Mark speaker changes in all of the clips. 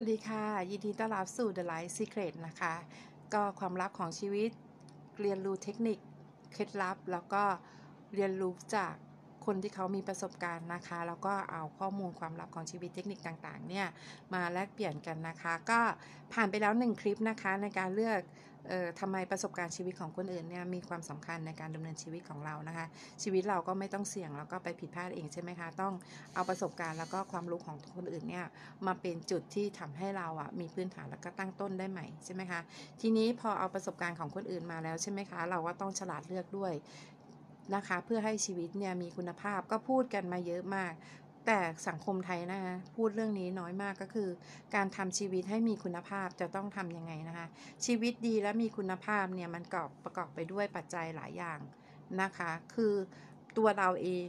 Speaker 1: สวัสดีค่ะยินดีต้อนรับสู่ The Life Secret นะคะ ก็ความลับของชีวิตเรียนรู้เทคนิคเคล็ดลับ แล้วก็เรียนรู้จากคนที่เขามีประสบการณ์นะคะ แล้วก็เอาข้อมูลความลับของชีวิตเทคนิคต่าง ๆ เนี่ย มาแลกเปลี่ยนกันนะคะ ก็ผ่านไปแล้วหนึ่งคลิปนะคะในการเลือกเออทำไมประสบการณ์ชีวิตของคนอื่นเนี่ยมีความสำคัญในการดำเนินชีวิตของเรานะคะ ชีวิตเราก็ไม่ต้องเสี่ยงแล้วก็ไปผิดพลาดเองใช่ไหมคะ ต้องเอาประสบการณ์แล้วก็ความรู้ของคนอื่นเนี่ยมาเป็นจุดที่ทำให้เราอะ่ะมีพื้นฐานแล้วก็ตั้งต้นได้ใหม่ใช่ไหมคะ ทีนี้พอเอาประสบการณ์ของคนอื่นมาแล้วใช่ไหมคะ เราก็ต้องฉลาดเลือกด้วยนะคะเพื่อให้ชีวิตเนี่ยมีคุณภาพก็พูดกันมาเยอะมากแต่สังคมไทยนะคะพูดเรื่องนี้น้อยมากก็คือ การทำชีวิตให้มีคุณภาพจะต้องทำยังไงนะคะ ชีวิตดีและมีคุณภาพเนี่ยมันกอบประกอบไปด้วยปัจจัยหลายอย่างนะคะคือตัวเราเอง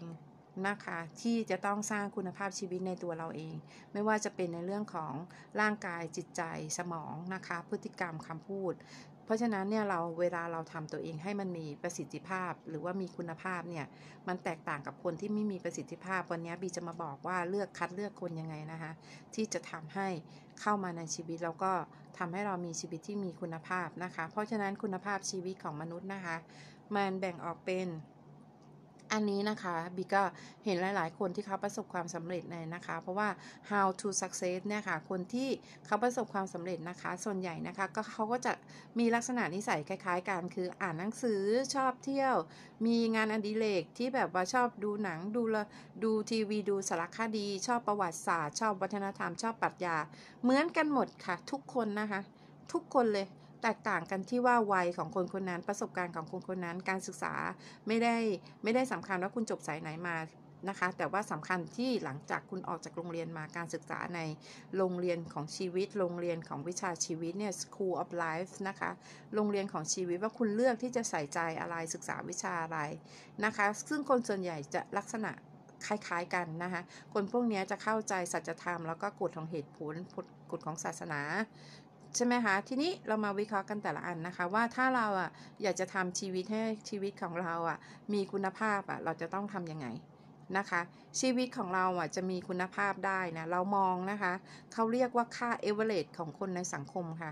Speaker 1: นะคะที่จะต้องสร้างคุณภาพชีวิตในตัวเราเอง ไม่ว่าจะเป็นในเรื่องของร่างกายจิตใจสมองนะคะพฤติกรรมคำพูดเพราะฉะนั้นเนี่ยเราเวลาเราทำตัวเองให้มันมีประสิทธิภาพหรือว่ามีคุณภาพเนี่ย มันแตกต่างกับคนที่ไม่มีประสิทธิภาพ วันนี้บีจะมาบอกว่าเลือกคัดเลือกคนยังไงนะคะ ที่จะทำให้เข้ามาในชีวิต แล้วก็ทำให้เรามีชีวิตที่มีคุณภาพนะคะ เพราะฉะนั้นคุณภาพชีวิตของมนุษย์นะคะมันแบ่งออกเป็นอันนี้นะคะบีก็เห็นหลายๆคนที่เขาประสบความสำเร็จเลยนะคะ เพราะว่า how to success เนี่ยค่ะ คนที่เขาประสบความสำเร็จนะคะ ส่วนใหญ่นะคะก็เขาก็จะมีลักษณะนิสัยคล้าย ๆ กัน คืออ่านหนังสือชอบเที่ยว มีงานอดิเรกที่แบบว่าชอบดูหนังดูละดูทีวีดูสารคดี ชอบประวัติศาสตร์ชอบวัฒนธรรม ชอบปรัชญาเหมือนกันหมดค่ะ ทุกคนนะคะ ทุกคนเลยแตกต่างกันที่ว่าวัยของคนคนนั้นประสบการณ์ของคนคนนั้นการศึกษาไม่ได้ไม่ได้สำคัญว่าคุณจบสายไหนมานะคะ แต่ว่าสำคัญที่หลังจากคุณออกจากโรงเรียนมาการศึกษาในโรงเรียนของชีวิตโรงเรียนของวิชาชีวิตเนี่ย School of Life นะคะโรงเรียนของชีวิตว่าคุณเลือกที่จะใส่ใจอะไรศึกษาวิชาอะไรนะคะ ซึ่งคนส่วนใหญ่จะลักษณะคล้าย ๆกันนะคะคนพวกนี้จะเข้าใจสัจธรรมแล้วก็กฎของเหตุผล กฎของศาสนาใช่ไหมคะทีนี้เรามาวิเคราะห์กันแต่ละอันนะคะว่าถ้าเราอ่ะอยากจะทำชีวิตให้ชีวิตของเราอ่ะมีคุณภาพอ่ะเราจะต้องทํำยังไงนะคะชีวิตของเราอ่ะจะมีคุณภาพได้นะเรามองนะคะเขาเรียกว่าค่าเอเวอเรจของคนในสังคมค่ะ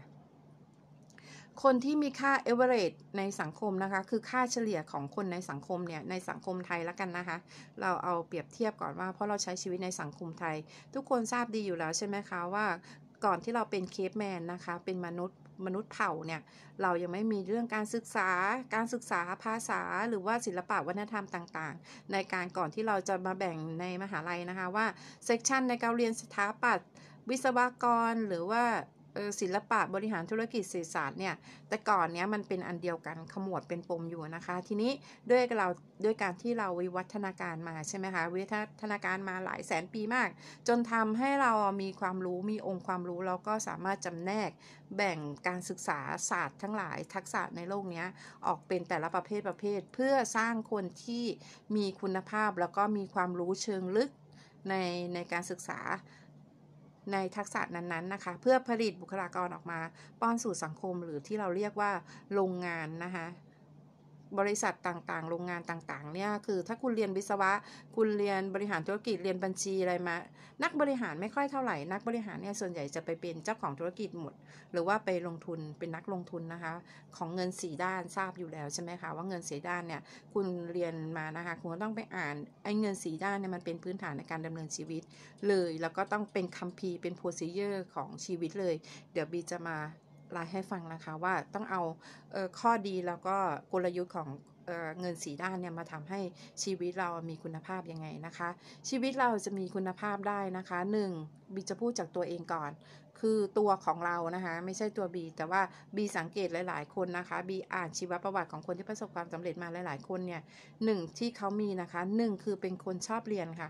Speaker 1: คนที่มีค่าเอเวอเรจในสังคมนะคะคือค่าเฉลี่ยของคนในสังคมเนี่ยในสังคมไทยละกันนะคะเราเอาเปรียบเทียบก่อนว่าเพราะเราใช้ชีวิตในสังคมไทย ทุกคนทราบดีอยู่แล้วใช่ไหมคะว่าก่อนที่เราเป็นเคปแมนนะคะ เป็นมนุษย์มนุษย์เผ่าเนี่ย เรายังไม่มีเรื่องการศึกษา การศึกษาภาษา หรือว่าศิลปะวัฒนธรรมต่าง ๆ ในการก่อนที่เราจะมาแบ่งในมหาลัยนะคะว่า เซกชันในการเรียนสถาปัตย์ วิศวกรหรือว่าศิลปะ บริหารธุรกิจสื่อสารเนี่ยแต่ก่อนเนี้ยมันเป็นอันเดียวกันขมวดเป็นปมอยู่นะคะ ทีนี้ด้วยเราด้วยการที่เราวิวัฒนาการมา ใช่ไหมคะวิวัฒนาการมาหลายแสนปีมาก จนทำให้เรามีความรู้มีองค์ความรู้เราก็สามารถจำแนกแบ่งการศึกษาศาสตร์ ทั้งหลายทักษะในโลกนี้ออกเป็นแต่ละประเภทประเภทเพื่อสร้างคนที่มีคุณภาพแล้วก็มีความรู้เชิงลึกในในการศึกษาในทักษะนั้นๆนะคะ เพื่อผลิตบุคลากรออกมาป้อนสู่สังคมหรือที่เราเรียกว่าโรงงานนะคะบริษัทต่างๆ โรงงานต่างๆ เนี่ย คือ ถ้าคุณเรียน วิศวะ คุณเรียนบริหารธุรกิจ เรียนบัญชีอะไรมา นักบริหารไม่ค่อยเท่าไหร่ นักบริหารเนี่ย ส่วนใหญ่จะไปเป็นเจ้าของธุรกิจหมด หรือว่าไปลงทุน เป็นนักลงทุน นะคะ ของเงินสีด้านทราบอยู่แล้วใช่ไหมคะ ว่าเงินสีด้านเนี่ย คุณเรียนมานะคะ คุณต้องไปอ่านไอ้เงินสีด้านเนี่ย มันเป็นพื้นฐานในการดำเนินชีวิต เลย แล้วก็ต้องเป็นคัมภีร์เป็นโพสิเยอร์ของชีวิตเลย เดี๋ยวบีจะมาลายให้ฟังนะคะว่าต้องเอาข้อดี แล้วก็กลยุทธ์ของเงินสีด้านเนี่ยมาทำให้ชีวิตเรามีคุณภาพยังไงนะคะ ชีวิตเราจะมีคุณภาพได้นะคะ1บีจะพูดจากตัวเองก่อน คือตัวของเรานะคะไม่ใช่ตัวบี แต่ว่าบีสังเกตหลาย ๆ คนนะคะ บีอ่านชีวประวัติของคนที่ประสบความสำเร็จมาหลาย ๆ คนเนี่ยหที่เขามีนะคะ 1 คือเป็นคนชอบเรียนค่ะ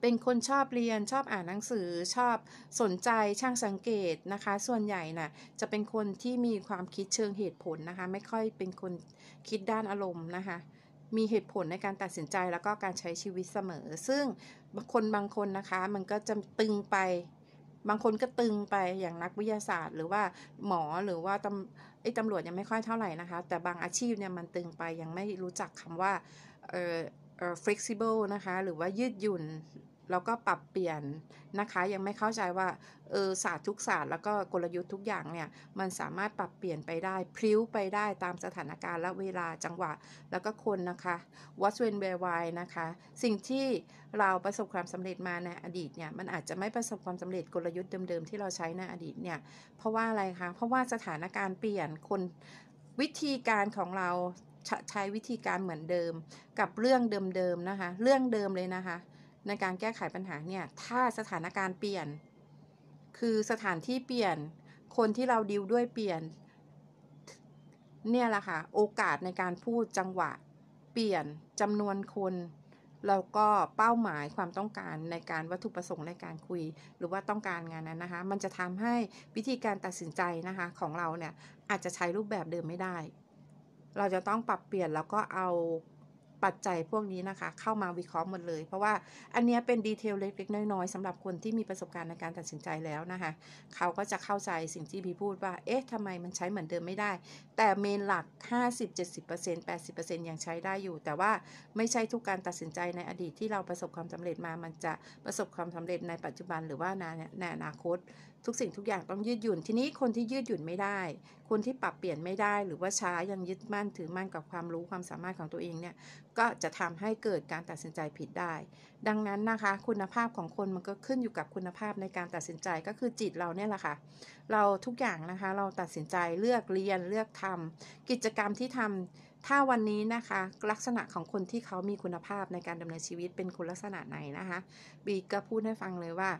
Speaker 1: เป็นคนชอบเรียนชอบอ่านหนังสือชอบสนใจช่างสังเกตนะคะ ส่วนใหญ่นะ่ะจะเป็นคนที่มีความคิดเชิงเหตุผลนะคะไม่ค่อยเป็นคนคิดด้านอารมณ์นะคะมีเหตุผลในการตัดสินใจแล้วก็การใช้ชีวิตเสมอ ซึ่งคนบางคนนะคะมันก็จะตึงไปบางคนก็ตึงไปอย่างนักวิทยาศาสตร์ หรือว่าหมอหรือว่าตำไอ้ตำรวจยังไม่ค่อยเท่าไหร่นะคะ แต่บางอาชีพเนี่ยมันตึงไปยังไม่รู้จักคำว่าเออ flexible นะคะหรือว่ายืดหยุ่นแล้วก็ปรับเปลี่ยนนะคะยังไม่เข้าใจว่าศาสตร์ทุกศาสตร์แล้วก็กลยุทธ์ทุกอย่างเนี่ยมันสามารถปรับเปลี่ยนไปได้พลิ้วไปได้ตามสถานการณ์ และเวลาจังหวะแล้วก็คนนะคะ What's when where why นะคะสิ่งที่เราประสบความสำเร็จมาในอดีตเนี่ยมันอาจจะไม่ประสบความสำเร็จกลยุทธ์เดิมๆที่เราใช้ในอดีตเนี่ยเพราะว่าอะไรคะ เพราะว่าสถานการณ์เปลี่ยนคนวิธีการของเราใช้วิธีการเหมือนเดิมกับเรื่องเดิมๆนะคะ เรื่องเดิมเลยนะคะในการแก้ไขปัญหาเนี่ย ถ้าสถานการณ์เปลี่ยน คือสถานที่เปลี่ยน คนที่เราดิวด้วยเปลี่ยน เนี่ยแหละค่ะ โอกาสในการพูดจังหวะ เปลี่ยนจำนวนคน แล้วก็เป้าหมายความต้องการในการวัตถุประสงค์ในการคุย หรือว่าต้องการงานนั้นนะคะ มันจะทำให้วิธีการตัดสินใจนะคะของเราเนี่ยอาจจะใช้รูปแบบเดิมไม่ได้เราจะต้องปรับเปลี่ยนแล้วก็เอาปัจจัยพวกนี้นะคะ เข้ามาวิเคราะห์หมดเลย เพราะว่าอันนี้เป็นดีเทลเล็กๆน้อยๆสำหรับคนที่มีประสบการณ์ในการตัดสินใจแล้วนะคะ เขาก็จะเข้าใจสิ่งที่พี่พูดว่า เอ๊ะทำไมมันใช้เหมือนเดิมไม่ได้ แต่เมนหลัก 50 70 80 ยังใช้ได้อยู่ แต่ว่าไม่ใช่ทุกการตัดสินใจในอดีตที่เราประสบความสำเร็จมามันจะประสบความสำเร็จในปัจจุบันหรือว่าในอนาคตทุกสิ่งทุกอย่างต้องยืดหยุ่น ทีนี้คนที่ยืดหยุ่นไม่ได้ คนที่ปรับเปลี่ยนไม่ได้ หรือว่าช้ายังยึดมั่นถือมั่นกับความรู้ความสามารถของตัวเองเนี่ย ก็จะทำให้เกิดการตัดสินใจผิดได้ ดังนั้นนะคะ คุณภาพของคนมันก็ขึ้นอยู่กับคุณภาพในการตัดสินใจ ก็คือจิตเราเนี่ยแหละคะ่ะ เราทุกอย่างนะคะ เราตัดสินใจเลือกเรียนเลือกทำ กิจกรรมที่ทำถ้าวันนี้นะคะ ลักษณะของคนที่เขามีคุณภาพในการดำเนินชีวิตเป็นคุณลักษณะไหนนะคะ บีก็พูดให้ฟังเลยว่า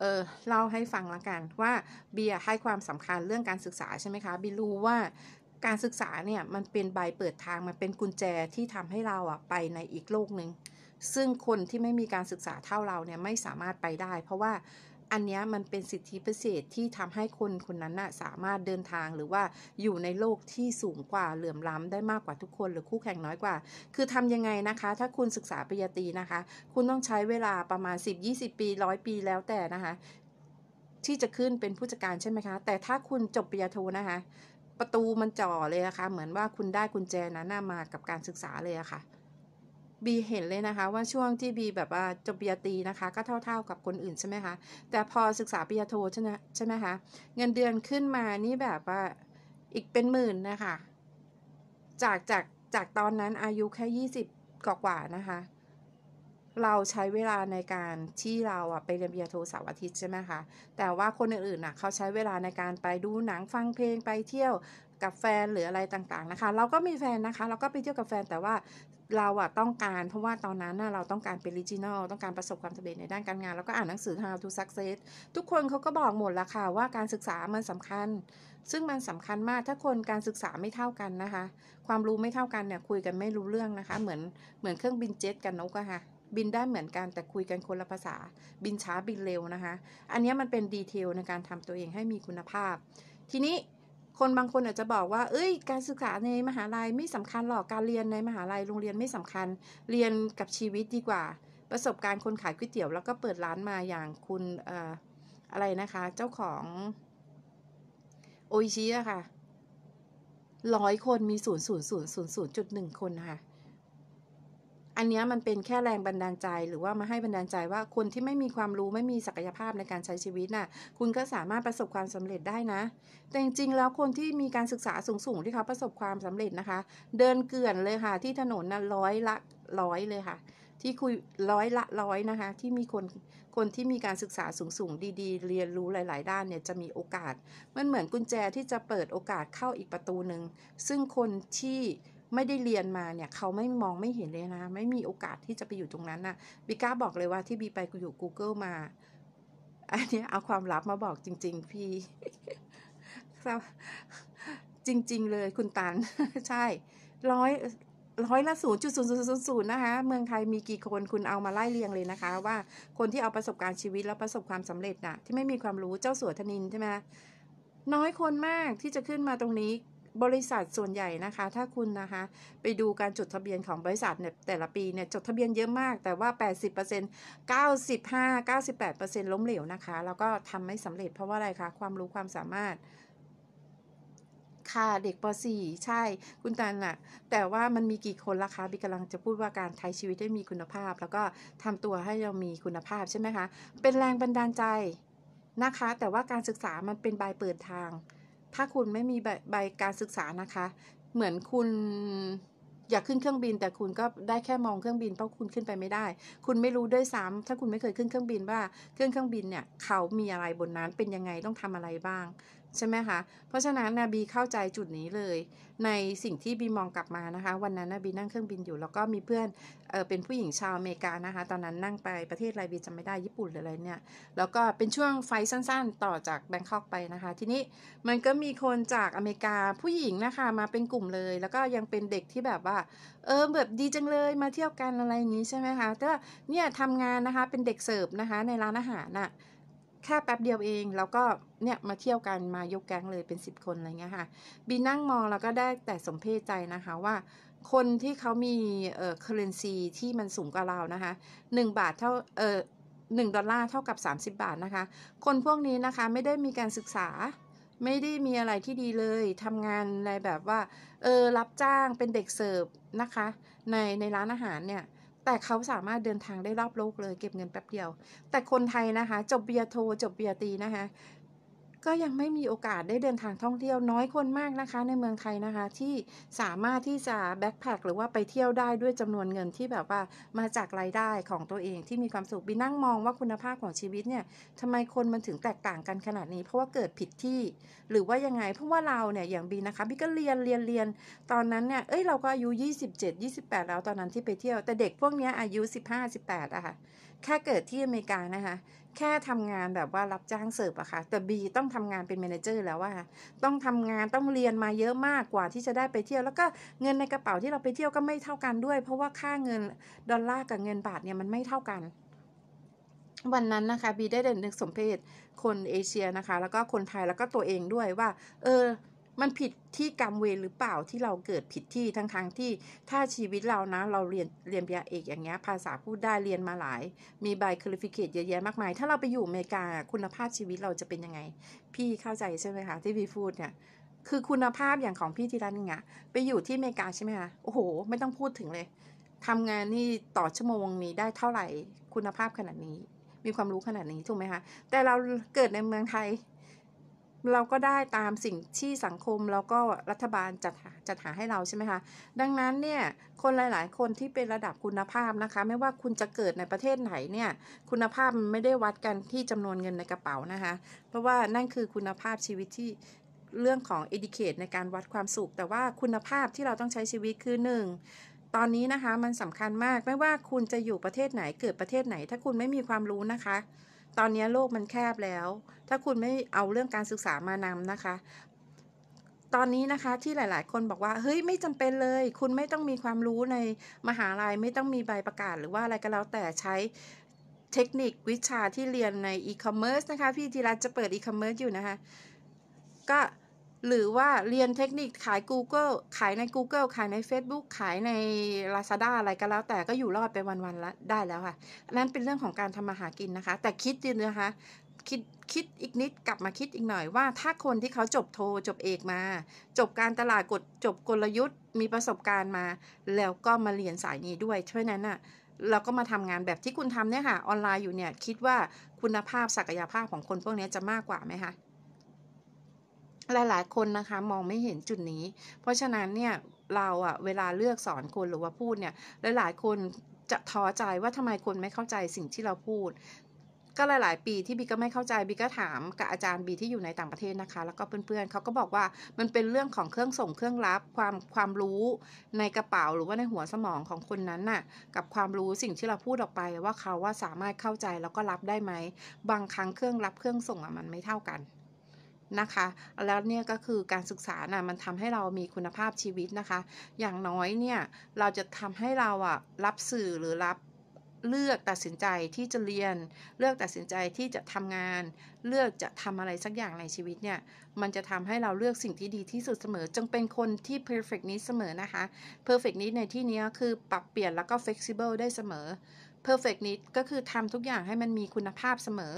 Speaker 1: เออเล่าให้ฟังละกันว่าเบียให้ความสำคัญเรื่องการศึกษาใช่ไหมคะบีรู้ว่าการศึกษาเนี่ยมันเป็นใบเปิดทางมันเป็นกุญแจที่ทำให้เราอะไปในอีกโลกหนึ่งซึ่งคนที่ไม่มีการศึกษาเท่าเราเนี่ยไม่สามารถไปได้เพราะว่าอันนี้มันเป็นสิทธิพิเศษที่ทำให้คนคนนั้นน่ะสามารถเดินทางหรือว่าอยู่ในโลกที่สูงกว่าเหลื่อมล้ำได้มากกว่าทุกคนหรือคู่แข่งน้อยกว่า คือทำยังไงนะคะ ถ้าคุณศึกษาปริญญาตรีนะคะ คุณต้องใช้เวลาประมาณ 10 20 ปีร้อยปีแล้วแต่นะคะ ที่จะขึ้นเป็นผู้จัดการใช่ไหมคะ แต่ถ้าคุณจบปริญญาโทนะคะ ประตูมันจ่อเลยนะคะเหมือนว่าคุณได้กุญแจนั้นมา กับการศึกษาเลยอะคะ่ะบีเห็นเลยนะคะว่าช่วงที่บีแบบว่าจบปริญญาตรีนะคะก็เท่าๆกับคนอื่นใช่ไหมคะแต่พอศึกษาปริญญาโทใช่ไหมใช่ไหมคะเงินเดือนขึ้นมานี่แบบว่าอีกเป็นหมื่นนะคะจากจากจากตอนนั้นอายุแค่ยี่สิบกว่านะคะเราใช้เวลาในการที่เราอะไปเรียนปริญญาโทเสาร์อาทิตย์ใช่ไหมคะแต่ว่าคนอื่นๆน่ะเขาใช้เวลาในการไปดูหนังฟังเพลงไปเที่ยวกับแฟนหรืออะไรต่างๆนะคะ เราก็มีแฟนนะคะ เราก็ไปเที่ยวกับแฟน แต่ว่าเราอะต้องการ เพราะว่าตอนนั้นเราต้องการเป็นริจินอล ต้องการประสบความสำเร็จในด้านการงาน แล้วก็อ่านหนังสือ How to Success ทุกคนเขาก็บอกหมดละค่ะว่าการศึกษามันสำคัญ ซึ่งมันสำคัญมากถ้าคนการศึกษาไม่เท่ากันนะคะ ความรู้ไม่เท่ากันเนี่ยคุยกันไม่รู้เรื่องนะคะเหมือนเหมือนเครื่องบินเจ็ตกันนกอะค่ะ บินได้เหมือนกันแต่คุยกันคนละภาษา บินช้าบินเร็วนะคะอันนี้มันเป็นดีเทลในการทำตัวเองให้มีคุณภาพ ทีนี้คนบางคนอาจจะบอกว่า เอ้ย การศึกษาในมหาลัยไม่สำคัญหรอก การเรียนในมหาลัย โรงเรียนไม่สำคัญ เรียนกับชีวิตดีกว่า ประสบการณ์คนขายก๋วยเตี๋ยว แล้วก็เปิดร้านมาอย่างคุณออะไรนะคะ เจ้าของ โออิชิอะค่ะ ร้อยคนมีศูนย์ศูนย์ศูนย์ศูนย์ศูนย์จุดหนึ่งคนค่ะอันนี้มันเป็นแค่แรงบันดาลใจหรือว่ามาให้บันดาลใจว่าคนที่ไม่มีความรู้ไม่มีศักยภาพในการใช้ชีวิตน่ะคุณก็สามารถประสบความสำเร็จได้นะแต่จริงๆแล้วคนที่มีการศึกษาสูงๆที่เขาประสบความสำเร็จนะคะ เดินเกลื่อนเลยค่ะ ที่ถนนน่ะร้อยละร้อยเลยค่ะ ที่คุยร้อยละร้อยนะคะที่มีคนคนที่มีการศึกษาสูงๆดีๆ เรียนรู้หลายๆ ด้านเนี่ยจะมีโอกาสมันเหมือนกุญแจที่จะเปิดโอกาสเข้าอีกประตูหนึ่งซึ่งคนที่ไม่ได้เรียนมาเนี่ยเขาไม่มองไม่เห็นเลยนะ ไม่มีโอกาสที่จะไปอยู่ตรงนั้นนะ่ะบีก้าบอกเลยว่าที่บีไปอยู่ Google มา อันนี้เอาความลับมาบอกจริงๆ พี่จริง ๆ เลย คุณตัน ใช่ร้อยร้อยละศูนย์จุดศูนย์ศูนย์ศูนย์ศูนย์นะคะ เมืองไทยมีกี่คนคุณเอามาไล่เรียงเลยนะคะ ว่าคนที่เอาประสบการณ์ชีวิตแล้วประสบความสำเร็จนะ่ะ ที่ไม่มีความรู้เจ้าสัวธนินใช่ไหมน้อยคนมากที่จะขึ้นมาตรงนี้บริษัทส่วนใหญ่นะคะ ถ้าคุณนะคะไปดูการจดทะเบียนของบริษัทเนี่ย แต่ละปีเนี่ยจดทะเบียนเยอะมาก แต่ว่า 80% 95 98%ล้มเหลวนะคะ แล้วก็ทำไม่สำเร็จเพราะว่าอะไรคะ ความรู้ความสามารถ ค่ะเด็กป .4 ใช่ คุณตัน่ะแต่ว่ามันมีกี่คนล่ะคะบิกำลังจะพูดว่าการใช้ชีวิตได้มีคุณภาพ แล้วก็ทำตัวให้เรามีคุณภาพใช่ไหมคะเป็นแรงบันดาลใจนะคะ แต่ว่าการศึกษามันเป็นใบเปิดทางถ้าคุณไม่มีใบใบการศึกษานะคะ เหมือนคุณอยากขึ้นเครื่องบินแต่คุณก็ได้แค่มองเครื่องบิน เพราะคุณขึ้นไปไม่ได้ คุณไม่รู้ด้วยซ้ำถ้าคุณไม่เคยขึ้นเครื่องบินว่าเครื่องเครื่องบินเนี่ยเขามีอะไรบนนั้นเป็นยังไงต้องทำอะไรบ้างใช่ไหมคะ เพราะฉะนั้นนาบีเข้าใจจุดนี้เลย ในสิ่งที่บีมองกลับมานะคะ วันนั้นนาบีนั่งเครื่องบินอยู่แล้วก็มีเพื่อนเออเป็นผู้หญิงชาวอเมริกานะคะ ตอนนั้นนั่งไปประเทศไรบีจำไม่ได้ญี่ปุ่นหรืออะไรเนี่ยแล้วก็เป็นช่วงไฟสั้น ๆต่อจากแบงคอกไปนะคะทีนี้มันก็มีคนจากอเมริกาผู้หญิงนะคะมาเป็นกลุ่มเลย แล้วก็ยังเป็นเด็กที่แบบว่าเออแบบดีจังเลยมาเที่ยวกันอะไรอย่างนี้ใช่ไหมคะแต่เนี่ยทำงานนะคะเป็นเด็กเสิร์ฟนะคะ ในร้านอาหารน่ะแค่แป๊บเดียวเองแล้วก็เนี่ยมาเที่ยวกันมายกแก๊งเลยเป็นสิบคนอะไรเงี้ยค่ะบีนั่งมองแล้วก็ได้แต่สมเพศใจนะคะว่า คนที่เขามีเอ่อเคอร์เรนซีที่มันสูงกว่าเรานะคะหนึ่งบาทเท่าเอ่อหนึ่งดอลลาร์เท่ากับ 30 บาทนะคะ คนพวกนี้นะคะไม่ได้มีการศึกษา ไม่ได้มีอะไรที่ดีเลยทำงานในแบบว่าเออรับจ้างเป็นเด็กเสิร์ฟนะคะ ในในร้านอาหารเนี่ยแต่เขาสามารถเดินทางได้รอบโลกเลยเก็บเงินแป๊บเดียว แต่คนไทยนะคะ จบเบียโทจบเบียตีนะคะก็ยังไม่มีโอกาสได้เดินทางท่องเที่ยว น้อยคนมากนะคะ ในเมืองไทยนะคะ ที่สามารถที่จะแบ็คแพคหรือว่าไปเที่ยวได้ด้วยจำนวนเงินที่แบบว่ามาจากรายได้ของตัวเองที่มีความสุขบินั่งมองว่าคุณภาพของชีวิตเนี่ยทำไมคนมันถึงแตกต่างกันขนาดนี้เพราะว่าเกิดผิดที่ หรือว่ายังไงเพราะว่าเราเนี่ยอย่างบีนะคะบีก็เรียนเรียนเรียนตอนนั้นเนี่ยเอ้ยเราก็อายุ 27 28 แล้วตอนนั้นที่ไปเที่ยวแต่เด็กพวกนี้อายุ 15 18อะค่ะแค่เกิดที่อเมริกานะคะแค่ทำงานแบบว่ารับจ้างเสิร์ฟอะค่ะ แต่บีต้องทำงานเป็นเมนเจอร์แล้วว่าต้องทำงานต้องเรียนมาเยอะมากกว่าที่จะได้ไปเที่ยว แล้วก็เงินในกระเป๋าที่เราไปเที่ยวก็ไม่เท่ากันด้วย เพราะว่าค่าเงินดอลลาร์กับเงินบาทเนี่ยมันไม่เท่ากัน วันนั้นนะคะบีได้เดินนึกสมเพศคนเอเชียนะคะ แล้วก็คนไทยแล้วก็ตัวเองด้วยว่า เออมันผิดที่กรรมเวรหรือเปล่าที่เราเกิดผิดที่ทั้งๆทที่ถ้าชีวิตเรานะเราเรียนเรียนปริญญาเอกอย่างเงี้ย ภาษาพูดได้เรียนมาหลาย มีใบคุณลิฟิเคตเยอะแยะมากมาย ถ้าเราไปอยู่อเมริกาคุณภาพชีวิตเราจะเป็นยังไง พี่เข้าใจใช่ไหมคะที่พี่พูดเนี่ยคือคุณภาพอย่างของพี่ทีรันเนี่ยไปอยู่ที่อเมริกาใช่ไหมคะโอ้โห ไม่ต้องพูดถึงเลยทำงานนี่ต่อชั่วโมงนี้ได้เท่าไหร่คุณภาพขนาดนี้ มีความรู้ขนาดนี้ถูกไหมคะแต่เราเกิดในเมืองไทยเราก็ได้ตามสิ่งที่สังคม แล้วก็รัฐบาลจัดหาจัดหาให้เราใช่ไหมคะ ดังนั้นเนี่ยคนหลายๆ คนที่เป็นระดับคุณภาพนะคะ ไม่ว่าคุณจะเกิดในประเทศไหนเนี่ยคุณภาพไม่ได้วัดกันที่จำนวนเงินในกระเป๋านะคะ เพราะว่านั่นคือคุณภาพชีวิตที่เรื่องของเอดิเคทในการวัดความสุข แต่ว่าคุณภาพที่เราต้องใช้ชีวิตคือ1ตอนนี้นะคะมันสำคัญมากไม่ว่าคุณจะอยู่ประเทศไหน เกิดประเทศไหน ถ้าคุณไม่มีความรู้นะคะตอนนี้โลกมันแคบแล้ว ถ้าคุณไม่เอาเรื่องการศึกษามานำนะคะ ตอนนี้นะคะที่หลาย ๆ คนบอกว่า เฮ้ยไม่จำเป็นเลย คุณไม่ต้องมีความรู้ในมหาลัยไม่ต้องมีใบประกาศหรือว่าอะไรก็แล้ว แต่ใช้เทคนิควิชาที่เรียนในอีคอมเมิร์ซนะคะ พี่ธีรัตจะเปิดอีคอมเมิร์ซอยู่นะคะ ก็หรือว่าเรียนเทคนิคขาย Google ขายใน Google ขายใน Facebook ขายใน Lazada อะไรก็แล้ว แต่ก็อยู่รอดไปวันๆลวได้แล้วค่ะนั้นเป็นเรื่องของการทำมาหากินนะคะ แต่คิดจริงนะคะคิดคิดอีกนิดกลับมาคิดอีกหน่อยว่าถ้าคนที่เขาจบโทจบเอกมา จบการตลาดกดจบกลยุทธ์ มีประสบการณ์มา แล้วก็มาเรียนสายนี้ด้วยช่วยนั้นน่ะ เราก็มาทำงานแบบที่คุณทำเนี่ยค่ะ ออนไลน์อยู่เนี่ยคิดว่าคุณภาพศักยภาพของคนพวกนี้จะมากกว่าไหมคะหลายๆ คนนะคะมองไม่เห็นจุดนี้ เพราะฉะนั้นเนี่ยเราอะเวลาเลือกสอนคนหรือว่าพูดเนี่ย หลาย ๆ คนจะท้อใจว่าทำไมคนไม่เข้าใจสิ่งที่เราพูด ก็หลาย ๆ ปีที่บีก็ไม่เข้าใจบีก็ถาม กับอาจารย์บีที่อยู่ในต่างประเทศนะคะแล้วก็เพื่อนๆเขาก็บอกว่ามันเป็นเรื่องของเครื่องส่งเครื่องรับความความรู้ในกระเป๋าหรือว่าในหัวสมองของคนนั้นน่ะกับความรู้สิ่งที่เราพูดออกไป ว่าเขาว่าสามารถเข้าใจแล้วก็รับได้ไหมบางครั้งเครื่องรับเครื่องส่งอ่ะมันไม่เท่ากันนะคะ แล้วเนี่ยก็คือการศึกษานะ่ะมันทำให้เรามีคุณภาพชีวิตนะคะ อย่างน้อยเนี่ยเราจะทำให้เราอะรับสื่อหรือรับเลือกตัดสินใจที่จะเรียน เลือกตัดสินใจที่จะทำงาน เลือกจะทำอะไรสักอย่างในชีวิตเนี่ยมันจะทำให้เราเลือกสิ่งที่ดีที่สุดเสมอ จงเป็นคนที่ perfect นี้เสมอนะคะ perfect นี้ในที่นี้คือปรับเปลี่ยนแล้วก็ flexible ได้เสมอ perfectness ก็คือทำทุกอย่างให้มันมีคุณภาพเสมอ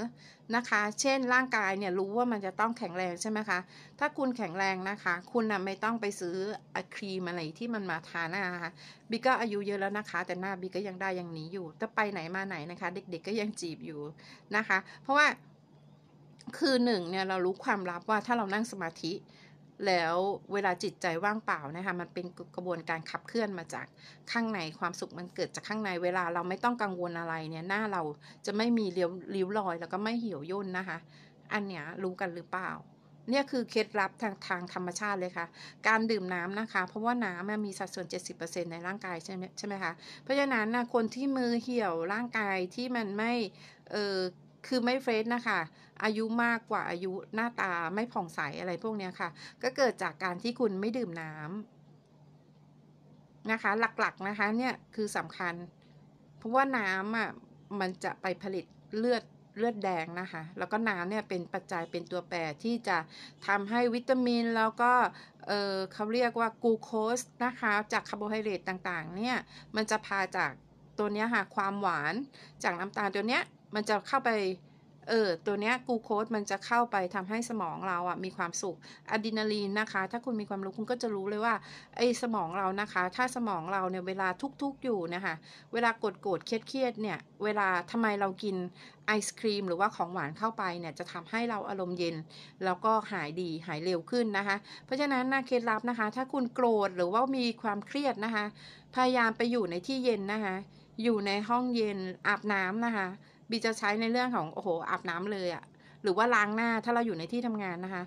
Speaker 1: นะคะ เช่นร่างกายเนี่ย รู้ว่ามันจะต้องแข็งแรงใช่ไหมคะ ถ้าคุณแข็งแรงนะคะ คุณนะไม่ต้องไปซื้อครีมอะไรที่มันมาทาหน้านะคะบิ๊กก็อายุเยอะแล้วนะคะ แต่หน้าบิ๊กก็ยังได้อย่างนี้อยู่ถ้าไปไหนมาไหนนะคะเด็กๆก็ยังจีบอยู่นะคะ เพราะว่าคือหนึ่งเนี่ยเรารู้ความลับว่าถ้าเรานั่งสมาธิแล้วเวลาจิตใจว่างเปล่านะคะมันเป็นกระบวนการขับเคลื่อนมาจากข้างในความสุขมันเกิดจากข้างในเวลาเราไม่ต้องกังวลอะไรเนี่ยหน้าเราจะไม่มีเลี้ยวรอยแล้วก็ไม่เหี่ยวย่นนะคะ อันเนี้ยรู้กันหรือเปล่า เนี่ยคือเคล็ดลับทางทางธรรมชาติเลยค่ะ การดื่มน้ำนะคะ เพราะว่าน้ำมีสัดส่วน 70%ในร่างกายใช่ไหมใช่ไหมคะเพราะฉะนั้นนะคนที่มือเหี่ยวร่างกายที่มันไม่ เออคือไม่เฟรชนะคะ อายุมากกว่าอายุหน้าตาไม่ผ่องใสอะไรพวกนี้ค่ะ ก็เกิดจากการที่คุณไม่ดื่มน้ำนะคะ หลักๆนะคะเนี่ยคือสำคัญ เพราะว่าน้ำอ่ะมันจะไปผลิตเลือดเลือดแดงนะคะ แล้วก็น้ำเนี่ยเป็นปัจจัยเป็นตัวแปรที่จะทำให้วิตามินแล้วก็ เออเขาเรียกว่ากูโคสนะคะ จากคาร์โบไฮเดรตต่างๆเนี่ย มันจะพาจากตัวนี้ค่ะความหวานจากน้ำตาลตัวเนี้ยมันจะเข้าไป เออ ตัวเนี้ยกูโคดมันจะเข้าไปทำให้สมองเราอะ่ะมีความสุขอะดรีนาลีนนะคะ ถ้าคุณมีความรู้คุณก็จะรู้เลยว่าไอ้สมองเรานะคะ ถ้าสมองเราเนี่ยเวลาทุกๆอยู่นะคะ เวลากดโกรธเครียดเครียดเนี่ย เวลาทำไมเรากินไอศครีมหรือว่าของหวานเข้าไปเนี่ย จะทำให้เราอารมณ์เย็น แล้วก็หายดีหายเร็วขึ้นนะคะ เพราะฉะนั้นนะเคล็ดลับนะคะ ถ้าคุณโกรธหรือว่ามีความเครียดนะคะ พยายามไปอยู่ในที่เย็นนะคะ อยู่ในห้องเย็นอาบน้ำนะคะบีจะใช้ในเรื่องของโอ้โหอาบน้ำเลยอะหรือว่าล้างหน้าถ้าเราอยู่ในที่ทำงานนะคะ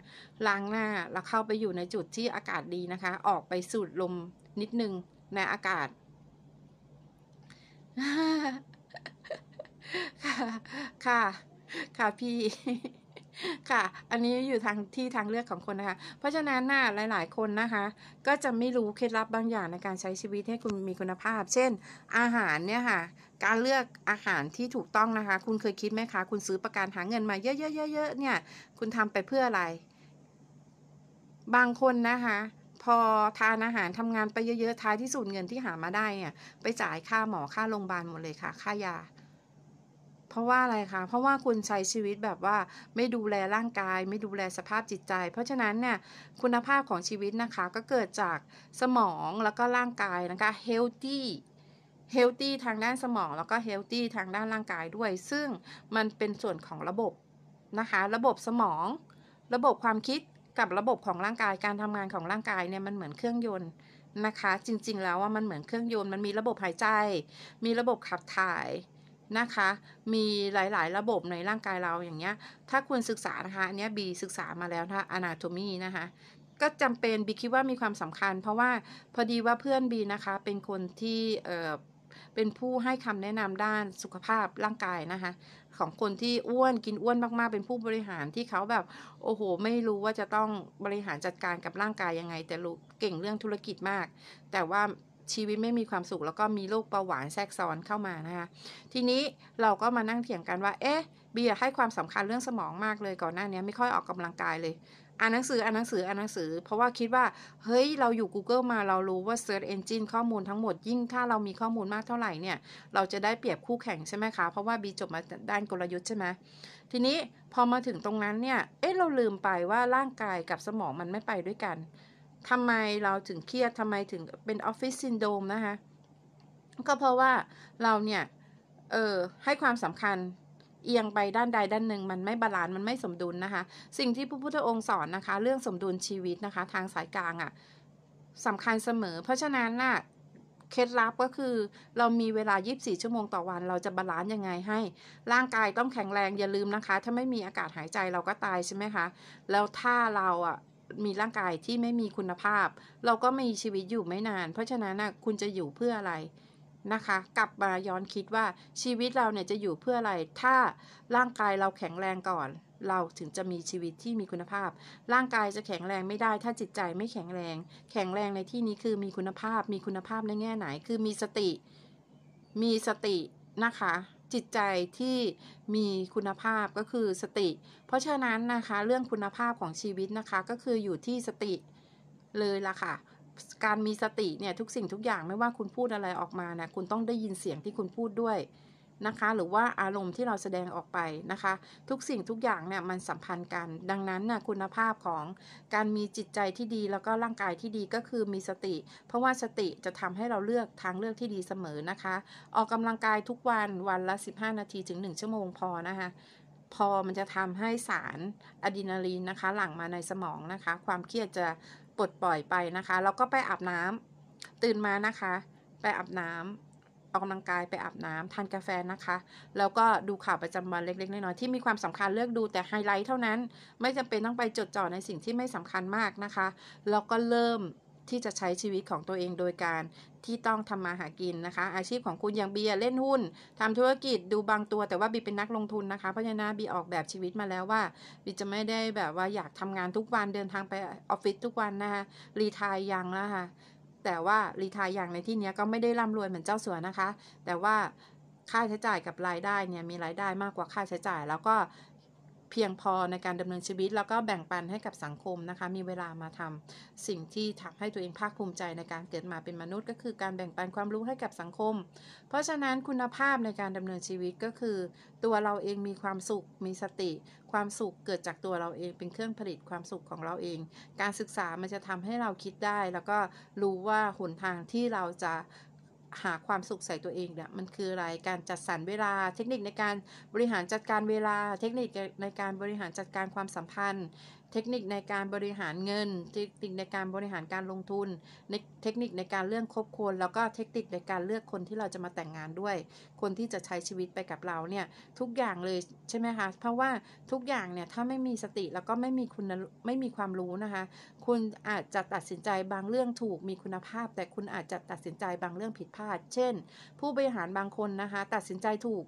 Speaker 1: ล้างหน้าแล้วเข้าไปอยู่ในจุดที่อากาศดีนะคะ ออกไปสูดลมนิดนึง ในอากาศ ค่ะ ค่ะ ค่ะพี่ค่ะ อันนี้อยู่ทางที่ทางเลือกของคนนะคะ เพราะฉะนั้นหน้าหลายๆคนนะคะ ก็จะไม่รู้เคล็ดลับบางอย่างในการใช้ชีวิตให้คุณมีคุณภาพ เช่น อาหารเนี่ยค่ะ การเลือกอาหารที่ถูกต้องนะคะ คุณเคยคิดไหมคะ คุณซื้อประกันหาเงินมาเยอะๆๆเนี่ย คุณทำไปเพื่ออะไร บางคนนะคะ พอทานอาหารทำงานไปเยอะๆท้ายที่สุดเงินที่หามาได้เนี่ย ไปจ่ายค่าหมอค่าโรงพยาบาลหมดเลยค่ะ ค่ายาเพราะว่าอะไรคะ เพราะว่าคุณใช้ชีวิตแบบว่าไม่ดูแลร่างกาย ไม่ดูแลสภาพจิตใจ เพราะฉะนั้นเนี่ยคุณภาพของชีวิตนะคะก็เกิดจากสมองแล้วก็ร่างกายนะคะ healthy เฮลตี้ทางด้านสมองแล้วก็เฮลตี้ทางด้านร่างกายด้วย ซึ่งมันเป็นส่วนของระบบนะคะ ระบบสมอง ระบบความคิดกับระบบของร่างกาย การทำงานของร่างกายเนี่ยมันเหมือนเครื่องยนต์นะคะ จริง ๆ แล้วว่ามันเหมือนเครื่องยนต์มันมีระบบหายใจ มีระบบขับถ่ายนะคะมีหลายๆ ระบบในร่างกายเราอย่างเงี้ยถ้าคุณศึกษานะคะอันนี้บีศึกษามาแล้วนะอนาโตมีนะคะก็จำเป็นบีคิดว่ามีความสำคัญ เพราะว่าพอดีว่าเพื่อนบีนะคะ เป็นคนที่เอ่อเป็นผู้ให้คำแนะนำด้านสุขภาพร่างกายนะคะของคนที่อ้วนกินอ้วนมากๆเป็นผู้บริหารที่เขาแบบโอ้โหไม่รู้ว่าจะต้องบริหารจัดการกับร่างกายยังไง แต่รู้เก่งเรื่องธุรกิจมาก แต่ว่าชีวิตไม่มีความสุขแล้วก็มีโรคเบาหวานแทรกซ้อนเข้ามานะคะ ทีนี้เราก็มานั่งเถียงกันว่า เอ๊ะบียให้ความสำคัญเรื่องสมองมากเลยก่อนหน้านี้ไม่ค่อยออกกำลังกายเลยอ่านหนังสืออ่านหนังสืออ่านหนังสือ เพราะว่าคิดว่า เฮ้ย เราอยู่ Google มาเรารู้ว่า Search Engine ข้อมูลทั้งหมดยิ่งถ้าเรามีข้อมูลมากเท่าไหร่เนี่ย เราจะได้เปรียบคู่แข่งใช่ไหมคะ เพราะว่าบีจบมาด้านกลยุทธ์ใช่ไหมทีนี้พอมาถึงตรงนั้นเนี่ยเอ๊ะเราลืมไปว่าร่างกายกับสมองมันไม่ไปด้วยกันทำไมเราถึงเครียดทำไมถึงเป็นออฟฟิศซินโดมนะคะ ก็เพราะว่าเราเนี่ย เออให้ความสำคัญเอียงไปด้านใดด้านหนึ่ง มันไม่บาลานซ์มันไม่สมดุลนะคะ สิ่งที่พระพุทธองค์สอนนะคะ เรื่องสมดุลชีวิตนะคะทางสายกลางอะ่ะสำคัญเสมอ เพราะฉะนั้นน่ะเคล็ดลับก็คือเรามีเวลา 24 ชั่วโมงต่อวัน เราจะบาลานซ์ยังไงให้ร่างกายต้องแข็งแรงอย่าลืมนะคะ ถ้าไม่มีอากาศหายใจเราก็ตายใช่ไหมคะแล้วถ้าเราอ่ะมีร่างกายที่ไม่มีคุณภาพ เราก็มีชีวิตอยู่ไม่นาน เพราะฉะนั้นนะคุณจะอยู่เพื่ออะไรนะคะ กลับมาย้อนคิดว่าชีวิตเราเนี่ยจะอยู่เพื่ออะไร ถ้าร่างกายเราแข็งแรงก่อน เราถึงจะมีชีวิตที่มีคุณภาพ ร่างกายจะแข็งแรงไม่ได้ถ้าจิตใจไม่แข็งแรง แข็งแรงในที่นี้คือมีคุณภาพ มีคุณภาพในแง่ไหน คือมีสติ มีสตินะคะจิตใจที่มีคุณภาพก็คือสติ เพราะฉะนั้นนะคะเรื่องคุณภาพของชีวิตนะคะ ก็คืออยู่ที่สติเลยล่ะค่ะ การมีสติเนี่ย ทุกสิ่งทุกอย่างไม่ว่าคุณพูดอะไรออกมานะ คุณต้องได้ยินเสียงที่คุณพูดด้วยนะคะหรือว่าอารมณ์ที่เราแสดงออกไปนะคะ ทุกสิ่งทุกอย่างเนี่ยมันสัมพันธ์กัน ดังนั้นน่ะคุณภาพของการมีจิตใจที่ดีแล้วก็ร่างกายที่ดีก็คือมีสติ เพราะว่าสติจะทำให้เราเลือกทางเลือกที่ดีเสมอนะคะ ออกกำลังกายทุกวันวันละ 15 นาที ถึง1ชั่วโมงพอนะคะพอมันจะทำให้สารอะดรีนาลีนนะคะ หลั่งมาในสมองนะคะ ความเครียดจะปลดปล่อยไปนะคะแล้วก็ไปอาบน้ำตื่นมานะคะ ไปอาบน้ำออกกำลังกายไปอาบน้ำทานกาแฟนะคะ แล้วก็ดูข่าวประจำวันเล็กๆน้อยๆที่มีความสำคัญเลือกดูแต่ไฮไลท์เท่านั้น ไม่จำเป็นต้องไปจดจ่อในสิ่งที่ไม่สำคัญมากนะคะแล้วก็เริ่มที่จะใช้ชีวิตของตัวเองโดยการที่ต้องทำมาหากินนะคะ อาชีพของคุณอย่างเบียเล่นหุ้นทำธุรกิจดูบางตัวแต่ว่าบีเป็นนักลงทุนนะคะเพราะฉะนั้นบีออกแบบชีวิตมาแล้วว่าบีจะไม่ได้แบบว่าอยากทำงานทุกวันเดินทางไปออฟฟิศทุกวันนะคะรีทายยังนะคะแต่ว่า รีทายอย่างในที่นี้ก็ไม่ได้ร่ำรวยเหมือนเจ้าสัวนะคะ แต่ว่าค่าใช้จ่ายกับรายได้เนี่ย มีรายได้มากกว่าค่าใช้จ่ายแล้วก็เพียงพอในการดำเนินชีวิตแล้วก็แบ่งปันให้กับสังคมนะคะมีเวลามาทำ สิ่งที่ทำให้ตัวเองภาคภูมิใจในการเกิดมาเป็นมนุษย์ ก็คือการแบ่งปันความรู้ให้กับสังคม เพราะฉะนั้นคุณภาพในการดำเนินชีวิตก็คือ ตัวเราเองมีความสุขมีสติ ความสุขเกิดจากตัวเราเองเป็นเครื่องผลิตความสุขของเราเอง การศึกษามันจะทำให้เราคิดได้ แล้วก็รู้ว่าหนทางที่เราจะหาความสุขใส่ตัวเองเนี่ยมันคืออะไร การจัดสรรเวลา เทคนิคในการบริหารจัดการเวลา เทคนิคในการบริหารจัดการความสัมพันธ์เทคนิคในการบริหารเงินเทคนิคในการบริหารการลงทุนในเทคนิคในการเลือกคบคนแล้วก็เทคนิคในการเลือกคนที่เราจะมาแต่งงานด้วย คนที่จะใช้ชีวิตไปกับเราเนี่ย ทุกอย่างเลยใช่ไหมคะ เพราะว่าทุกอย่างเนี่ยถ้าไม่มีสติแล้วก็ไม่มีคุณไม่มีความรู้นะคะคุณอาจจะตัดสินใจบางเรื่องถูก มีคุณภาพ แต่คุณอาจจะตัดสินใจบางเรื่องผิดพลาด เช่น ผู้บริหารบางคนนะคะตัดสินใจถูก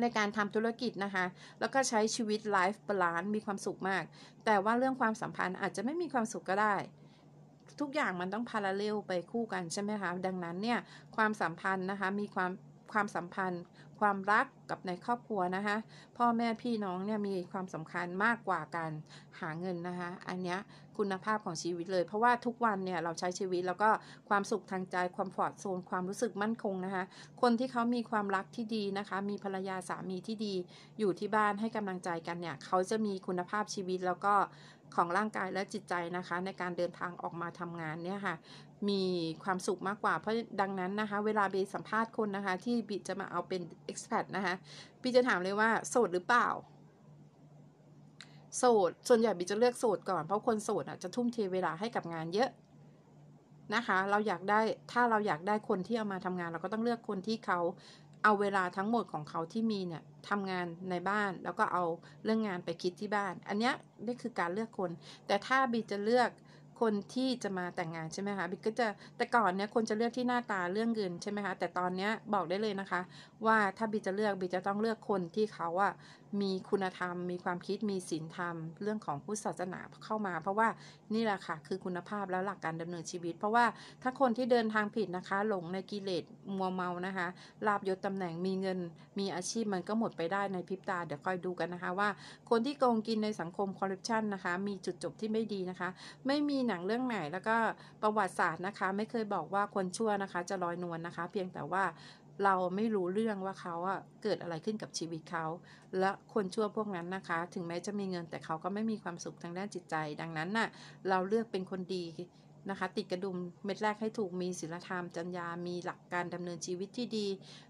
Speaker 1: ในการทำธุรกิจนะคะ แล้วก็ใช้ชีวิตไลฟ์บาลานซ์มีความสุขมาก แต่ว่าเรื่องความสัมพันธ์อาจจะไม่มีความสุขก็ได้ ทุกอย่างมันต้องพาราเลลไปคู่กันใช่ไหมคะ ดังนั้นเนี่ยความสัมพันธ์นะคะ มีความความสัมพันธ์ความรักกับในครอบครัวนะคะ พ่อแม่พี่น้องเนี่ยมีความสำคัญมากกว่าการหาเงินนะคะ อันนี้คุณภาพของชีวิตเลย เพราะว่าทุกวันเนี่ยเราใช้ชีวิตแล้วก็ความสุขทางใจ ความฟอดโซน ความรู้สึกมั่นคง นะคะคนที่เขามีความรักที่ดีนะคะ มีภรรยาสามีที่ดี อยู่ที่บ้านให้กำลังใจกันเนี่ยเขาจะมีคุณภาพชีวิตแล้วก็ของร่างกายและจิตใจนะคะ ในการเดินทางออกมาทำงานเนี่ยค่ะมีความสุขมากกว่าเพราะดังนั้นนะคะเวลาบปสัมภาษณ์คนนะคะที่บีจะมาเอาเป็น expat นะคะบีจะถามเลยว่าโสดหรือเปล่าโสดส่วนใหญ่บีจะเลือกโสดก่อน เพราะคนโสดอ่ะจะทุ่มเทเวลาให้กับงานเยอะนะคะเราอยากได้ถ้าเราอยากได้คนที่เอามาทำงาน เราก็ต้องเลือกคนที่เขาเอาเวลาทั้งหมดของเขาที่มีเนี่ยทำงานในบ้าน แล้วก็เอาเรื่องงานไปคิดที่บ้าน อันนี้นี่คือการเลือกคนแต่ถ้าบีจะเลือกคนที่จะมาแต่งงานใช่ไหมคะบิ๊กก็จะแต่ก่อนเนี้ยคนจะเลือกที่หน้าตาเรื่องเงินใช่ไหมคะแต่ตอนเนี้ยบอกได้เลยนะคะ ว่าถ้าบิ๊กจะเลือก บิ๊กจะต้องเลือกคนที่เขาอะมีคุณธรรมมีความคิดมีศีลธรรมเรื่องของพุทธศาสนาเข้ามา เพราะว่านี่แหละค่ะคือคุณภาพแล้วหลักการดำเนินชีวิต เพราะว่าถ้าคนที่เดินทางผิดนะคะ หลงในกิเลส มัวเมานะคะลาบยศตำแหน่งมีเงินมีอาชีพมันก็หมดไปได้ในพริบตา เดี๋ยวคอยดูกันนะคะว่าคนที่โกงกินในสังคมคอร์รัปชันนะคะ มีจุดจบที่ไม่ดีนะคะ ไม่มีหนังเรื่องไหนแล้วก็ประวัติศาสตร์นะคะ ไม่เคยบอกว่าคนชั่วนะคะ จะลอยนวลนนะคะ เพียงแต่ว่าเราไม่รู้เรื่องว่าเขาอะเกิดอะไรขึ้นกับชีวิตเขา และคนชั่วพวกนั้นนะคะ ถึงแม้จะมีเงินแต่เขาก็ไม่มีความสุขทางด้านจิตใจ ดังนั้นน่ะเราเลือกเป็นคนดีนะคะ ติดกระดุมเม็ดแรกให้ถูก มีศีลธรรมจรรยา มีหลักการดำเนินชีวิตที่ดี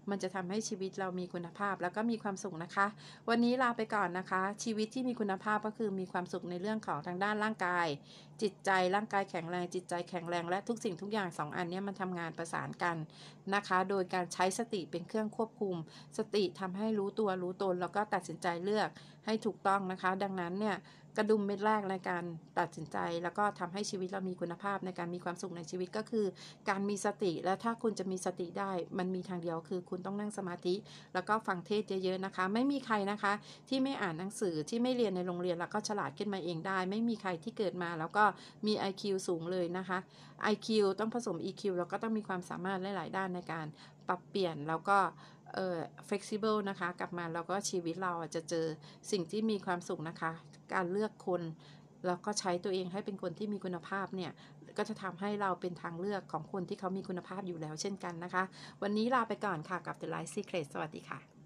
Speaker 1: มันจะทำให้ชีวิตเรามีคุณภาพแล้วก็มีความสุขนะคะ วันนี้ลาไปก่อนนะคะ ชีวิตที่มีคุณภาพก็คือมีความสุขในเรื่องของทางด้านร่างกายจิตใจร่างกายแข็ง แรงจิตใจแข็งแรงและทุกสิ่งทุกอย่างสองอันนี้มันทำงานประสานกันนะคะ โดยการใช้สติเป็นเครื่องควบคุม สติทำให้รู้ตัวรู้ตนแล้วก็ตัดสินใจเลือกให้ถูกต้องนะคะ ดังนั้นเนี่ยกระดุมเม็ดแรกในการตัดสินใจ แล้วก็ทำให้ชีวิตเรามีคุณภาพในการมีความสุขในชีวิตก็คือ การมีสติ และถ้าคุณจะมีสติได้ มันมีทางเดียวคือ คุณต้องนั่งสมาธิแล้วก็ฟังเทศเยอะๆนะคะ ไม่มีใครนะคะที่ไม่อ่านหนังสือที่ไม่เรียนในโรงเรียน แล้วก็ฉลาดขึ้นมาเองได้ ไม่มีใครที่เกิดมาแล้วก็มี IQ สูงเลยนะคะ IQ ต้องผสม EQ แล้วก็ต้องมีความสามารถหลาย ๆ ด้านในการปรับเปลี่ยนแล้วก็เอ่อ flexible นะคะ กลับมาแล้วก็ชีวิตเราจะเจอสิ่งที่มีความสุขนะคะ การเลือกคน แล้วก็ใช้ตัวเองให้เป็นคนที่มีคุณภาพเนี่ยก็จะทำให้เราเป็นทางเลือกของคนที่เขามีคุณภาพอยู่แล้วเช่นกันนะคะ วันนี้ลาไปก่อนค่ะกับ The Life Secret สวัสดีค่ะ